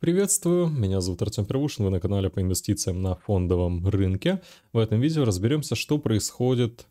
Приветствую, меня зовут Артем Первушин, вы на канале по инвестициям на фондовом рынке. В этом видео разберемся, что происходит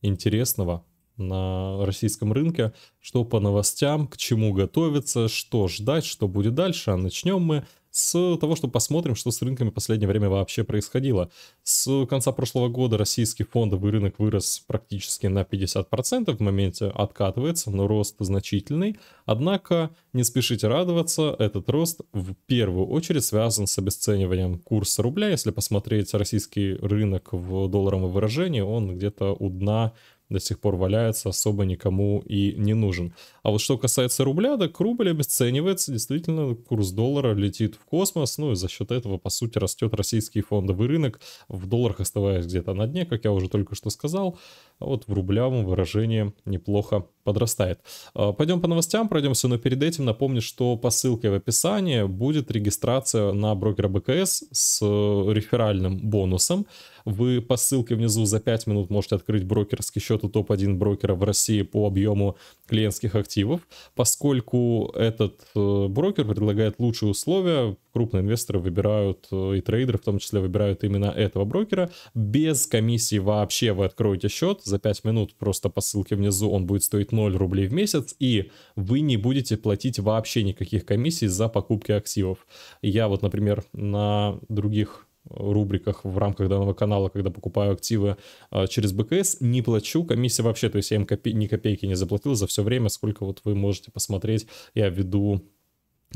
интересного на российском рынке, что по новостям, к чему готовиться, что ждать, что будет дальше. А начнем мы с того, что посмотрим, что с рынками в последнее время вообще происходило. С конца прошлого года российский фондовый рынок вырос практически на 50%, в моменте откатывается, но рост значительный. Однако не спешите радоваться, этот рост в первую очередь связан с обесцениванием курса рубля. Если посмотреть российский рынок в долларовом выражении, он где-то у дна до сих пор валяется, особо никому и не нужен. А вот что касается рубля, так рубль обесценивается, действительно, курс доллара летит в космос, ну и за счет этого, по сути, растет российский фондовый рынок, в долларах оставаясь где-то на дне, как я уже только что сказал, а вот в рублевом выражении неплохо подрастает. А, пойдем по новостям, пройдемся, но перед этим напомню, что по ссылке в описании будет регистрация на брокера БКС с э, реферальным бонусом. Вы по ссылке внизу за 5 минут можете открыть брокерский счет у топ-1 брокера в России по объему клиентских активов. Поскольку этот э, брокер предлагает лучшие условия, крупные инвесторы выбирают, э, и трейдеры в том числе выбирают именно этого брокера. Без комиссии вообще вы откроете счет. За 5 минут просто по ссылке внизу он будет стоить 0 рублей в месяц. И вы не будете платить вообще никаких комиссий за покупки активов. Я вот, например, на других рубриках в рамках данного канала, когда покупаю активы а, через БКС, не плачу комиссия вообще, то есть я им копе ни копейки не заплатил за все время, сколько вот вы можете посмотреть, я веду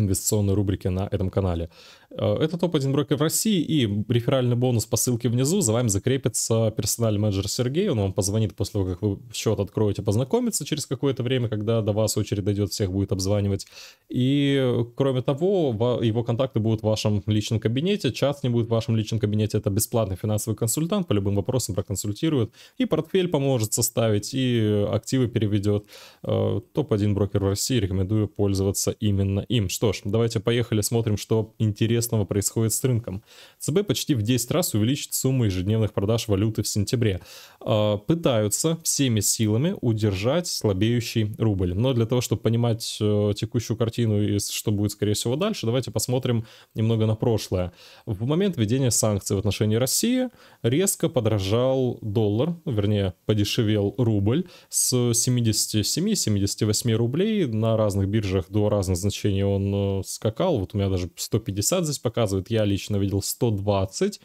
инвестиционной рубрике на этом канале. Э, это топ-1 брокер в России и реферальный бонус по ссылке внизу. За вами закрепится персональный менеджер Сергей. Он вам позвонит после того, как вы счет откроете, познакомиться через какое-то время, когда до вас очередь дойдет, всех будет обзванивать. И кроме того, его контакты будут в вашем личном кабинете, чат не будет в вашем личном кабинете. Это бесплатный финансовый консультант, по любым вопросам проконсультирует. И портфель поможет составить, и активы переведет. Э, топ-1 брокер в России. Рекомендую пользоваться именно им. Что что ж, давайте поехали смотрим, что интересного происходит с рынком. ЦБ почти в 10 раз увеличит сумму ежедневных продаж валюты в сентябре. А, пытаются всеми силами удержать слабеющий рубль. Но для того, чтобы понимать э, текущую картину и что будет, скорее всего, дальше, давайте посмотрим немного на прошлое. В момент введения санкций в отношении России резко подорожал доллар, вернее, подешевел рубль с 77-78 рублей на разных биржах до разных значений он э, Э, скакал. Вот у меня даже 150 здесь показывает, я лично видел 120.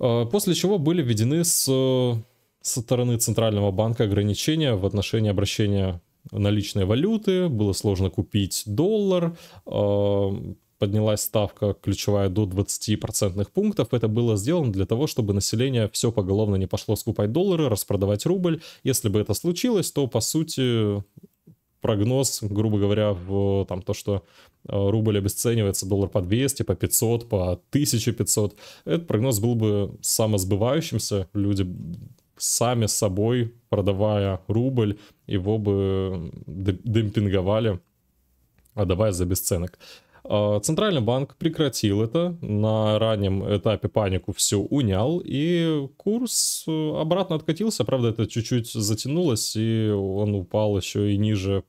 Э, после чего были введены с э, со стороны Центрального банка ограничения в отношении обращения наличной валюты, было сложно купить доллар, поднялась ставка ключевая до 20% пунктов. Это было сделано для того, чтобы население все поголовно не пошло скупать доллары, распродавать рубль. Если бы это случилось, то, по сути, прогноз, грубо говоря, в там, то, что э, рубль обесценивается, доллар по 200, по 500, по 1500, этот прогноз был бы самосбывающимся, люди сами собой, продавая рубль, его бы демпинговали, отдавая за бесценок. А, центральный банк прекратил это, на раннем этапе панику все унял, и курс э, обратно откатился, правда это чуть-чуть затянулось, и он упал еще и ниже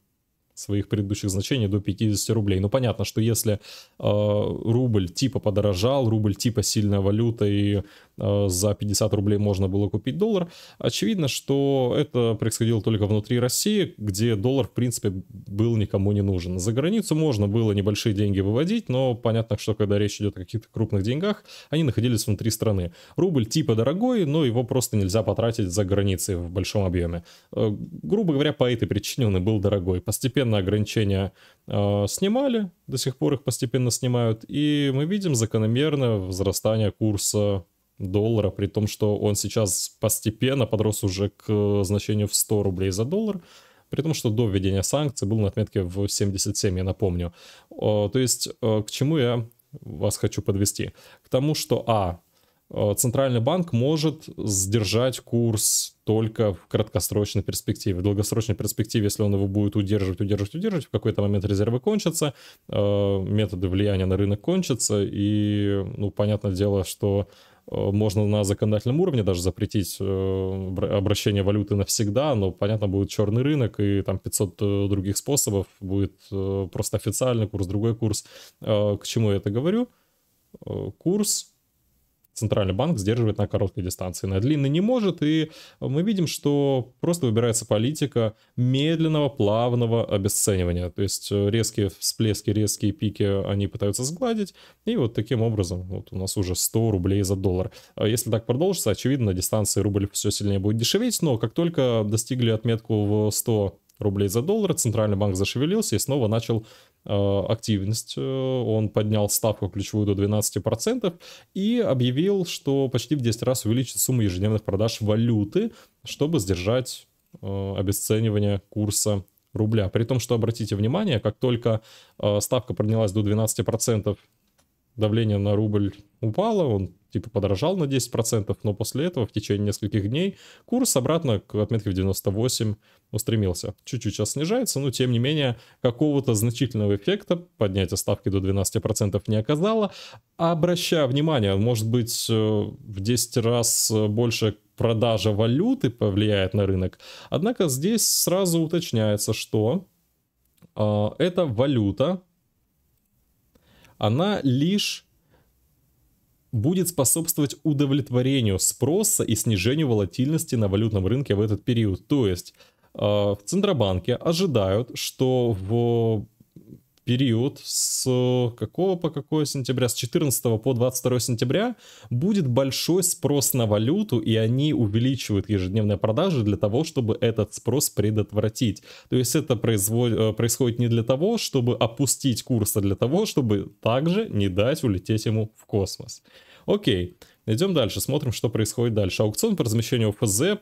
своих предыдущих значений до 50 рублей. Ну, понятно, что если э, рубль типа подорожал, рубль типа сильная валюта, и э, за 50 рублей можно было купить доллар, очевидно, что это происходило только внутри России, где доллар, в принципе, был никому не нужен. За границу можно было небольшие деньги выводить, но понятно, что когда речь идет о каких-то крупных деньгах, они находились внутри страны. Рубль типа дорогой, но его просто нельзя потратить за границей в большом объеме. Э, грубо говоря, по этой причине он и был дорогой. Постепенно постепенно ограничения э, снимали, до сих пор их постепенно снимают, и мы видим закономерное возрастание курса доллара, при том, что он сейчас постепенно подрос уже к э, значению в 100 рублей за доллар, при том, что до введения санкций был на отметке в 77, я напомню. А, то есть, а, к чему я вас хочу подвести? К тому, что, а, Центральный банк может сдержать курс только в краткосрочной перспективе. В долгосрочной перспективе, если он его будет удерживать, удерживать, удерживать, в какой-то момент резервы кончатся, э, методы влияния на рынок кончатся, и, ну, понятное дело, что э, можно на законодательном уровне даже запретить э, обращение валюты навсегда, но, понятно, будет черный рынок и там 500 других способов, будет просто официальный курс, другой курс. К чему я это говорю? Курс центральный банк сдерживает на короткой дистанции, на длинной не может, и мы видим, что просто выбирается политика медленного, плавного обесценивания, то есть э, резкие всплески, резкие пики они пытаются сгладить, и вот таким образом вот у нас уже 100 рублей за доллар. А если так продолжится, очевидно, на дистанции рубль все сильнее будет дешеветь, но как только достигли отметку в 100 рублей за доллар, центральный банк зашевелился и снова начал Э, активность, э, он поднял ставку ключевую до 12% и объявил, что почти в 10 раз увеличит сумму ежедневных продаж валюты, чтобы сдержать э, обесценивание курса рубля. При том, что, обратите внимание, как только ставка поднялась до 12%, давление на рубль упало, он типа подорожал на 10%, но после этого в течение нескольких дней курс обратно к отметке в 98 устремился. Чуть-чуть сейчас снижается, но тем не менее какого-то значительного эффекта поднятие ставки до 12% не оказало. Обращая внимание, может быть э, в 10 раз больше продажа валюты повлияет на рынок. Однако здесь сразу уточняется, что э, эта валюта она лишь будет способствовать удовлетворению спроса и снижению волатильности на валютном рынке в этот период. То есть э, в Центробанке ожидают, что в период с э, какого по какое сентября, с 14 по 22 сентября будет большой спрос на валюту, и они увеличивают ежедневные продажи для того, чтобы этот спрос предотвратить. То есть это производ... Э, происходит не для того, чтобы опустить курс, а для того, чтобы также не дать улететь ему в космос. Окей, идем дальше, смотрим, что происходит дальше. Аукцион по размещению ФЗ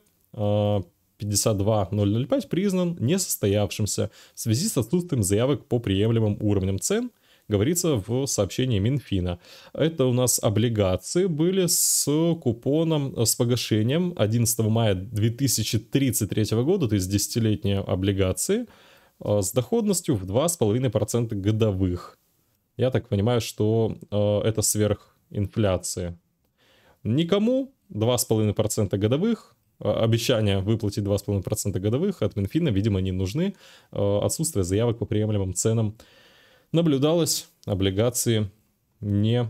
52005 признан несостоявшимся в связи с отсутствием заявок по приемлемым уровням цен, говорится в сообщении Минфина. Это у нас облигации были с купоном, с погашением 11 мая 2033 года, то есть десятилетние облигации, э, с доходностью в 2,5% годовых. Я так понимаю, что э, это сверх инфляции. Никому 2,5% годовых Э, обещания выплатить 2,5% годовых от Минфина, видимо, не нужны. Э, отсутствие заявок по приемлемым ценам наблюдалось, облигации не,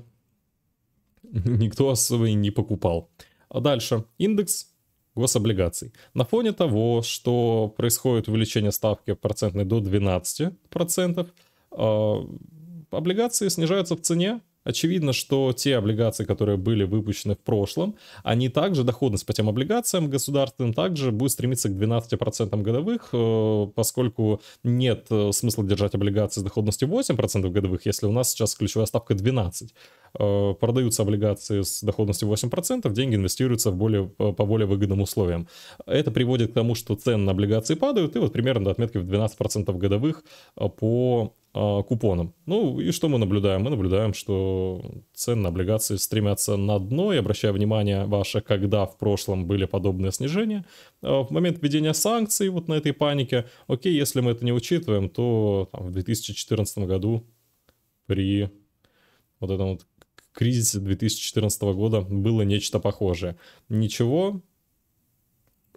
никто особо и не покупал. А дальше, индекс гособлигаций. На фоне того, что происходит увеличение ставки процентной до 12%, э, облигации снижаются в цене, Очевидно, что те облигации, которые были выпущены в прошлом, они также, доходность по тем облигациям государственным также будет стремиться к 12% годовых, э, поскольку нет э, смысла держать облигации с доходностью 8% годовых, если у нас сейчас ключевая ставка 12%. Э, продаются облигации с доходностью 8%, деньги инвестируются в более, по более выгодным условиям. Это приводит к тому, что цены на облигации падают, и вот примерно до отметки в 12% годовых по а, купоном. Ну и что мы наблюдаем? Мы наблюдаем, что цены на облигации стремятся на дно, и обращая внимание ваше, когда в прошлом были подобные снижения, а, в момент введения санкций, вот на этой панике, окей, если мы это не учитываем, то там, в 2014 году при вот этом вот кризисе 2014 года было нечто похожее. Ничего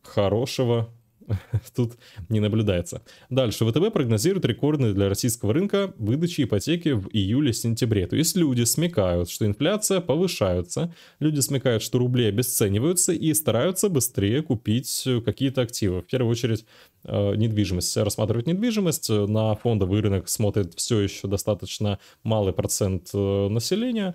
хорошего тут не наблюдается. Дальше. ВТБ прогнозирует рекордные для российского рынка выдачи ипотеки в июле-сентябре. То есть люди смекают, что инфляция повышается, люди смекают, что рубли обесцениваются и стараются быстрее купить какие-то активы. В первую очередь э, недвижимость. Рассматривают недвижимость. На фондовый рынок смотрит все еще достаточно малый процент э, населения.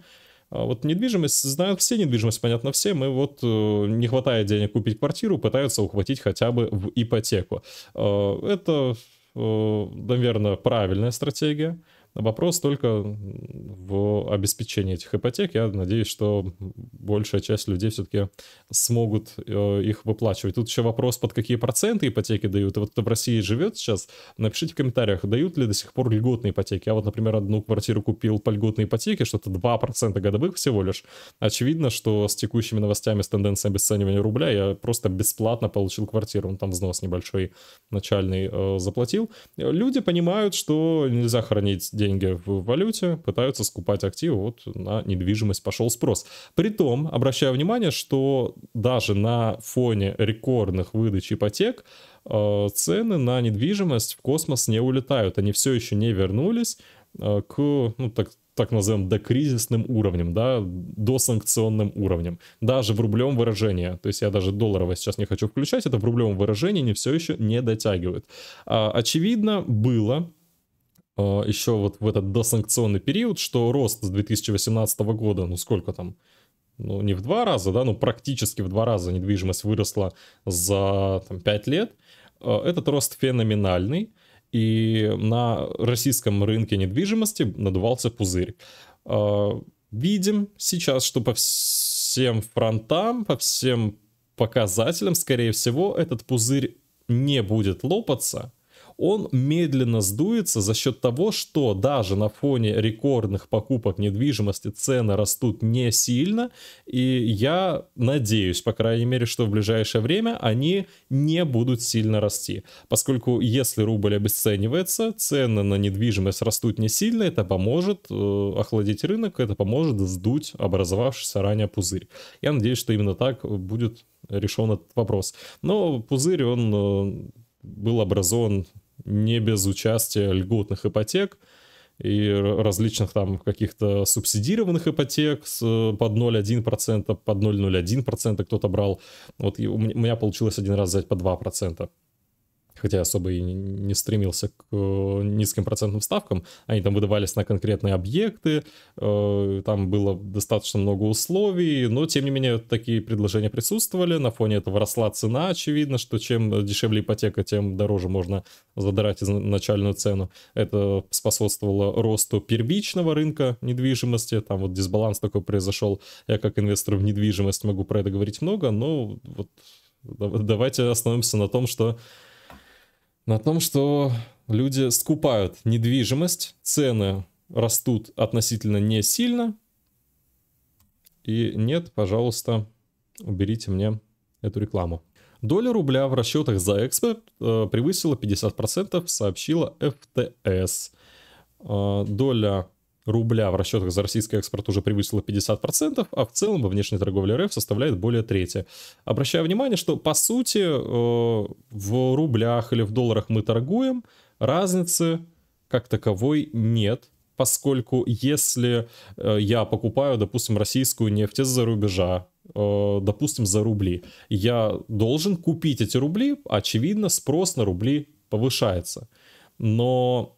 А вот недвижимость знают все, недвижимость понятно все, мы вот э, не хватает денег купить квартиру, пытаются ухватить хотя бы в ипотеку. Э, это, э, наверное, правильная стратегия. Вопрос только в обеспечении этих ипотек. Я надеюсь, что большая часть людей все-таки смогут э, их выплачивать. Тут еще вопрос, под какие проценты ипотеки дают. Вот кто в России живет сейчас, напишите в комментариях, дают ли до сих пор льготные ипотеки. Я вот, например, одну квартиру купил по льготной ипотеке, что-то 2% годовых всего лишь. Очевидно, что с текущими новостями, с тенденцией обесценивания рубля, я просто бесплатно получил квартиру. Он там взнос небольшой начальный э, заплатил. Люди понимают, что нельзя хранить деньги в валюте, пытаются скупать активы, вот на недвижимость пошел спрос. Притом, обращаю внимание, что даже на фоне рекордных выдач ипотек э, цены на недвижимость в космос не улетают, они все еще не вернулись э, к, ну, так, так назовем, докризисным уровнем, да, досанкционным уровнем, даже в рублевом выражении, то есть я даже долларово сейчас не хочу включать, это в рублевом выражении не все еще не дотягивает. А, очевидно, было а, еще вот в этот досанкционный период, что рост с 2018 года, ну сколько там, ну не в два раза, да, ну практически в два раза недвижимость выросла за там, 5 лет, а, этот рост феноменальный, и на российском рынке недвижимости надувался пузырь. А, видим сейчас, что по всем фронтам, по всем показателям, скорее всего, этот пузырь не будет лопаться – он медленно сдуется за счет того, что даже на фоне рекордных покупок недвижимости цены растут не сильно, и я надеюсь, по крайней мере, что в ближайшее время они не будут сильно расти, поскольку если рубль обесценивается, цены на недвижимость растут не сильно, это поможет э, охладить рынок, это поможет сдуть образовавшийся ранее пузырь. Я надеюсь, что именно так будет решен этот вопрос. Но пузырь, он э, был образован не без участия льготных ипотек и различных там каких-то субсидированных ипотек с, э, под 0,1%, под 0,01% кто-то брал. Вот у меня получилось один раз взять по 2% хотя особо и не стремился к э, низким процентным ставкам, они там выдавались на конкретные объекты, э, там было достаточно много условий, но тем не менее такие предложения присутствовали, на фоне этого росла цена, очевидно, что чем дешевле ипотека, тем дороже можно задрать начальную цену. Это способствовало росту первичного рынка недвижимости, там вот дисбаланс такой произошел, я как инвестор в недвижимость могу про это говорить много, но вот давайте остановимся на том, что на том, что люди скупают недвижимость, цены растут относительно не сильно. И нет, пожалуйста, уберите мне эту рекламу. Доля рубля в расчетах за экспорт э, превысила 50%, сообщила FTS. Э, доля рубля в расчетах за российский экспорт уже превысила 50%, а в целом во внешней торговле РФ составляет более трети. Обращаю внимание, что по сути э, в рублях или в долларах мы торгуем, разницы как таковой нет поскольку если э, я покупаю, допустим, российскую нефть из-за рубежа, э, допустим, за рубли, я должен купить эти рубли, очевидно, спрос на рубли повышается. Но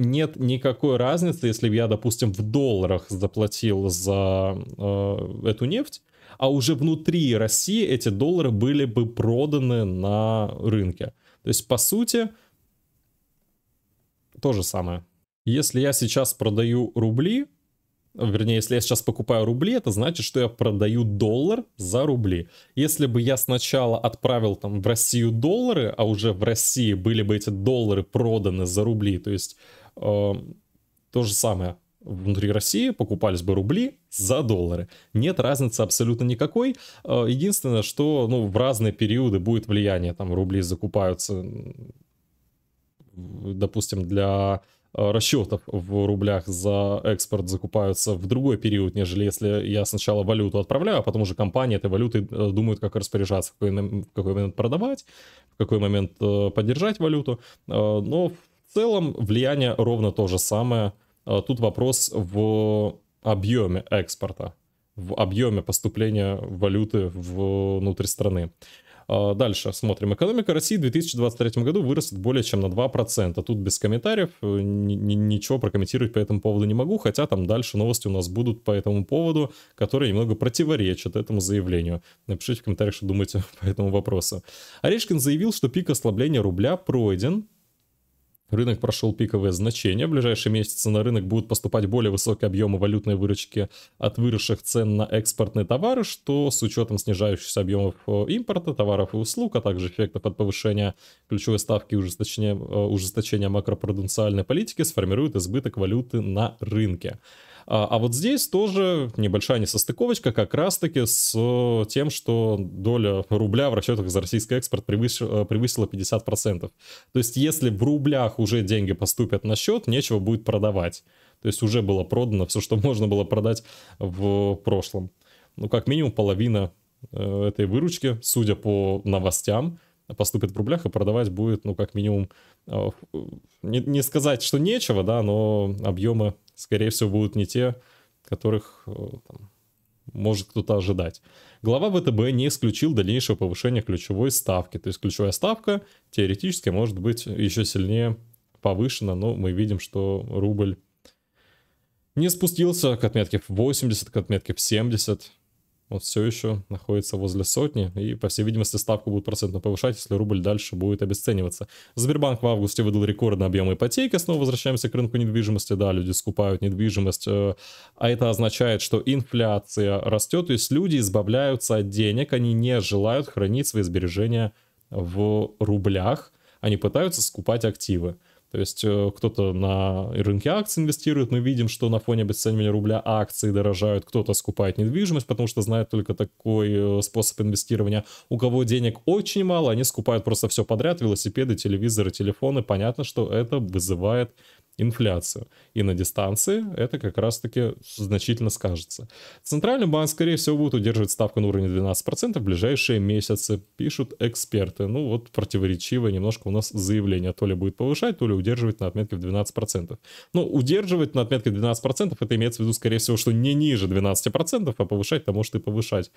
нет никакой разницы, если бы я, допустим, в долларах заплатил за э, эту нефть, а уже внутри России эти доллары были бы проданы на рынке. То есть, по сути, то же самое. Если я сейчас продаю рубли, вернее, если я сейчас покупаю рубли, это значит, что я продаю доллар за рубли. Если бы я сначала отправил там в Россию доллары, а уже в России были бы эти доллары проданы за рубли, то есть Э, то же самое внутри России покупались бы рубли за доллары. Нет разницы абсолютно никакой. Э, единственное, что ну, в разные периоды будет влияние. Там рубли закупаются, допустим, для э, расчетов в рублях за экспорт закупаются в другой период, нежели если я сначала валюту отправляю, а потом уже компания этой валюты думает, как распоряжаться, в какой, момент продавать, в какой момент поддержать валюту. Но в в целом влияние ровно то же самое. А, тут вопрос в объеме экспорта, в объеме поступления валюты внутрь страны. А, дальше смотрим. Экономика России в 2023 году вырастет более чем на 2%. Тут без комментариев, э, ничего прокомментировать по этому поводу не могу, хотя там дальше новости у нас будут по этому поводу, которые немного противоречат этому заявлению. Напишите в комментариях, что думаете по этому вопросу. Орешкин заявил, что пик ослабления рубля пройден, Рынок прошел пиковое значение. В ближайшие месяцы на рынок будут поступать более высокие объемы валютной выручки от выросших цен на экспортные товары, что с учетом снижающихся объемов э, импорта, товаров и услуг, а также эффектов от повышения ключевой ставки и ужесточения, э, ужесточения макропруденциальной политики сформирует избыток валюты на рынке. А, а вот здесь тоже небольшая несостыковочка как раз-таки с э, тем, что доля рубля в расчетах за российский экспорт э, превысила, превысила 50%. То есть если в рублях уже деньги поступят на счет, нечего будет продавать. То есть уже было продано все, что можно было продать в прошлом. Ну, как минимум половина э, этой выручки, судя по новостям, поступит в рублях и продавать будет, ну, как минимум, не, не сказать, что нечего, да, но объемы скорее всего, будут не те, которых э, там, может кто-то ожидать. Глава ВТБ не исключил дальнейшего повышения ключевой ставки. То есть ключевая ставка теоретически может быть еще сильнее повышена, но мы видим, что рубль не спустился к отметке в 80, к отметке в 70. Вот все еще находится возле сотни, и, по всей видимости, ставку будут процентно повышать, если рубль дальше будет обесцениваться. Сбербанк в августе выдал рекордные объемы ипотеки, снова возвращаемся к рынку недвижимости, да, люди скупают недвижимость, э, а это означает, что инфляция растет, то есть люди избавляются от денег, они не желают хранить свои сбережения в рублях, они пытаются скупать активы. То есть э, кто-то на рынке акций инвестирует, мы видим, что на фоне обесценивания рубля акции дорожают, кто-то скупает недвижимость, потому что знает только такой э, способ инвестирования. У кого денег очень мало, они скупают просто все подряд, велосипеды, телевизоры, телефоны. Понятно, что это вызывает инфляцию. И на дистанции это как раз-таки значительно скажется. Центральный банк, скорее всего, будет удерживать ставку на уровне 12% в ближайшие месяцы, пишут эксперты. Ну вот противоречивое немножко у нас заявление. То ли будет повышать, то ли удерживать на отметке в 12%. Но ну, удерживать на отметке в 12% это имеется в виду, скорее всего, что не ниже 12%, а повышать-то может и повышать.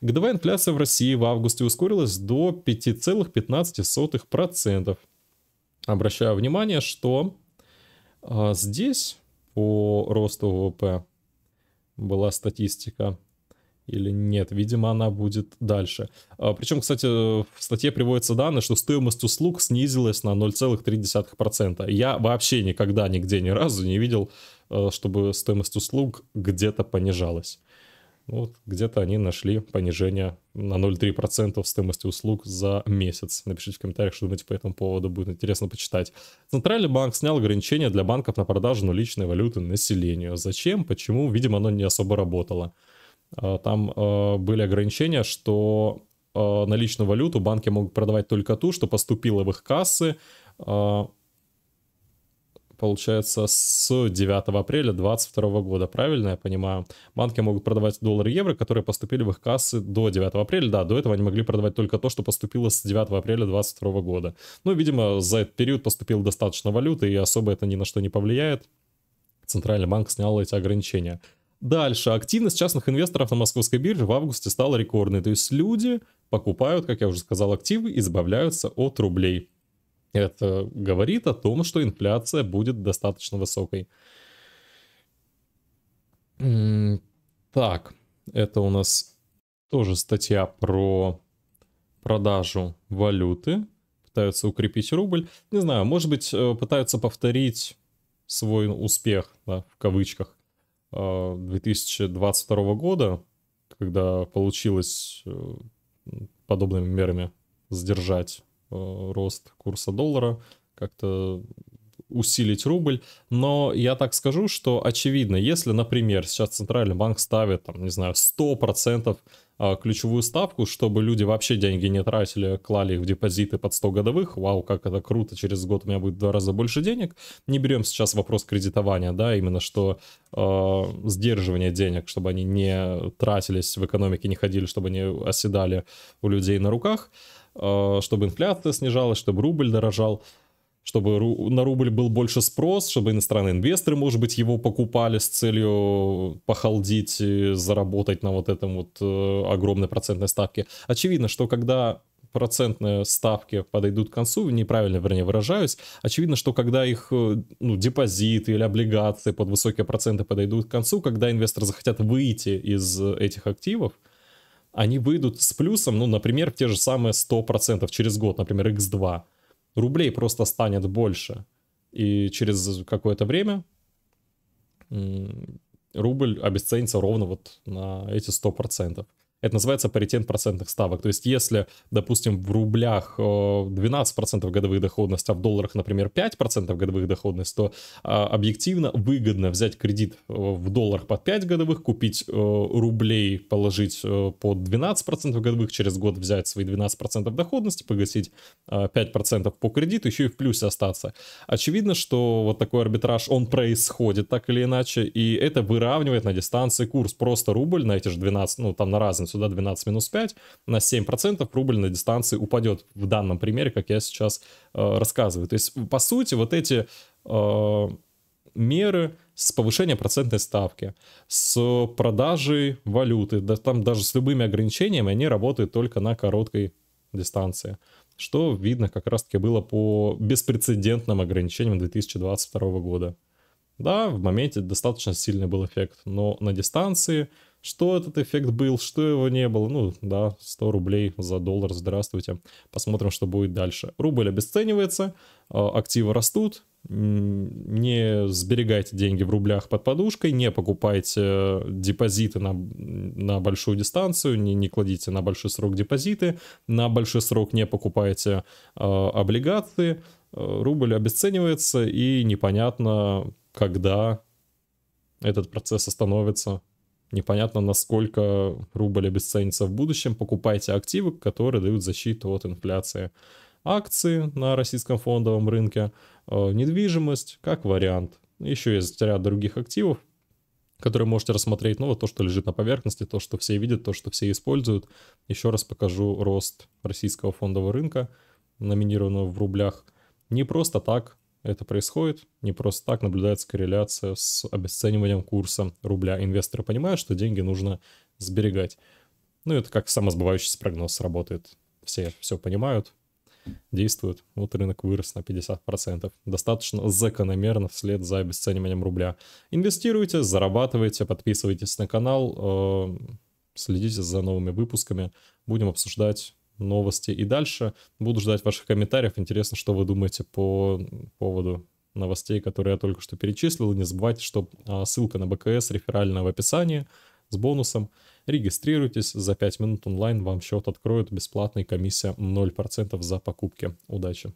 Годовая инфляция в России в августе ускорилась до 5,15%. Обращаю внимание, что а здесь по росту ВВП была статистика или нет. Видимо, она будет дальше. А, Причем, кстати, в статье приводятся данные, что стоимость услуг снизилась на 0,3%. Я вообще никогда нигде ни разу не видел, э, чтобы стоимость услуг где-то понижалась вот где-то они нашли понижение на 0,3% стоимости услуг за месяц. Напишите в комментариях, что думаете по этому поводу, будет интересно почитать. Центральный банк снял ограничения для банков на продажу наличной валюты населению. Зачем? Почему? Видимо, оно не особо работало. А, там а, были ограничения, что а, наличную валюту банки могут продавать только ту, что поступила в их кассы получается, с 9 апреля 2022 года, правильно я понимаю? Банки могут продавать доллары и евро, которые поступили в их кассы до 9 апреля. Да, до этого они могли продавать только то, что поступило с 9 апреля 2022 года. Ну, видимо, за этот период поступило достаточно валюты, и особо это ни на что не повлияет. Центральный банк снял эти ограничения. Дальше. Активность частных инвесторов на московской бирже в августе стала рекордной. То есть люди покупают, как я уже сказал, активы и избавляются от рублей. Это говорит о том, что инфляция будет достаточно высокой. Так, это у нас тоже статья про продажу валюты. Пытаются укрепить рубль. Не знаю, может быть, э, пытаются повторить свой успех, да, в кавычках, 2022 э, года, когда получилось э, подобными мерами сдержать Э, рост курса доллара, как-то усилить рубль. Но я так скажу, что очевидно, если, например, сейчас Центральный банк ставит, там, не знаю, 100% а, ключевую ставку, чтобы люди вообще деньги не тратили, клали их в депозиты под 100 годовых, вау, как это круто, через год у меня будет в два раза больше денег. Не берем сейчас вопрос кредитования, да, именно что э, сдерживание денег, чтобы они не тратились в экономике, не ходили, чтобы они оседали у людей на руках. Э, Э, чтобы инфляция снижалась, чтобы рубль дорожал, чтобы на рубль был больше спрос, чтобы иностранные инвесторы, может быть, его покупали с целью похалдить и заработать на вот этом вот э, огромной процентной ставке. Очевидно, что когда процентные ставки подойдут к концу, неправильно, вернее, выражаюсь, очевидно, что когда их э, ну, депозиты или облигации под высокие проценты подойдут к концу, когда инвесторы захотят выйти из этих активов, они выйдут с плюсом, ну, например, те же самые 100% через год, например, x2. Рублей просто станет больше. И через какое-то время рубль обесценится ровно вот на эти 100%. Это называется паритет процентных ставок. То есть если, допустим, в рублях 12% э, годовых доходность, а в долларах, например, 5% годовых доходность, то э, объективно выгодно взять кредит э, в долларах под 5 годовых, купить рублей, положить под 12% годовых, через год взять свои 12% доходности, погасить 5% по кредиту, еще и в плюсе остаться. Очевидно, что вот такой арбитраж, он происходит так или иначе, и это выравнивает на дистанции курс. Просто рубль на эти же 12, ну там на разницу сюда 12 минус 5, на 7% рубль на дистанции упадет в данном примере, как я сейчас э, рассказываю. То есть, по сути, вот эти э, меры с повышением процентной ставки, с продажей валюты, да там даже с любыми ограничениями, они работают только на короткой дистанции. Что видно как раз-таки было по беспрецедентным ограничениям 2022 года. Да, в моменте достаточно сильный был эффект, но на дистанции что этот эффект был, что его не было. Ну да, 100 рублей за доллар, здравствуйте. Посмотрим, что будет дальше. Рубль обесценивается, а, активы растут, не сберегайте деньги в рублях под подушкой, не покупайте э, депозиты на, на большую дистанцию, не, не кладите на большой срок депозиты, на большой срок не покупайте а, э, облигации, рубль обесценивается и непонятно, когда этот процесс остановится непонятно, насколько рубль обесценится в будущем, покупайте активы, которые дают защиту от инфляции. Акции на российском фондовом рынке, э, недвижимость как вариант. Еще есть ряд других активов, которые можете рассмотреть. Ну, вот то, что лежит на поверхности, то, что все видят, то, что все используют. Еще раз покажу рост российского фондового рынка, номинированного в рублях. Не просто так это происходит. Не просто так наблюдается корреляция с обесцениванием курса рубля. Инвесторы понимают, что деньги нужно сберегать. Ну, это как самосбывающийся прогноз работает. Все все понимают, действуют. Вот рынок вырос на 50%. Достаточно закономерно вслед за обесцениванием рубля. Инвестируйте, зарабатывайте, подписывайтесь на канал, э, следите за новыми выпусками. Будем обсуждать новости. И дальше буду ждать ваших комментариев. Интересно, что вы думаете по поводу новостей, которые я только что перечислил. не забывайте, что а, ссылка на БКС реферальная в описании с бонусом. Регистрируйтесь, за 5 минут онлайн вам счет откроют, бесплатная комиссия 0% за покупки. Удачи!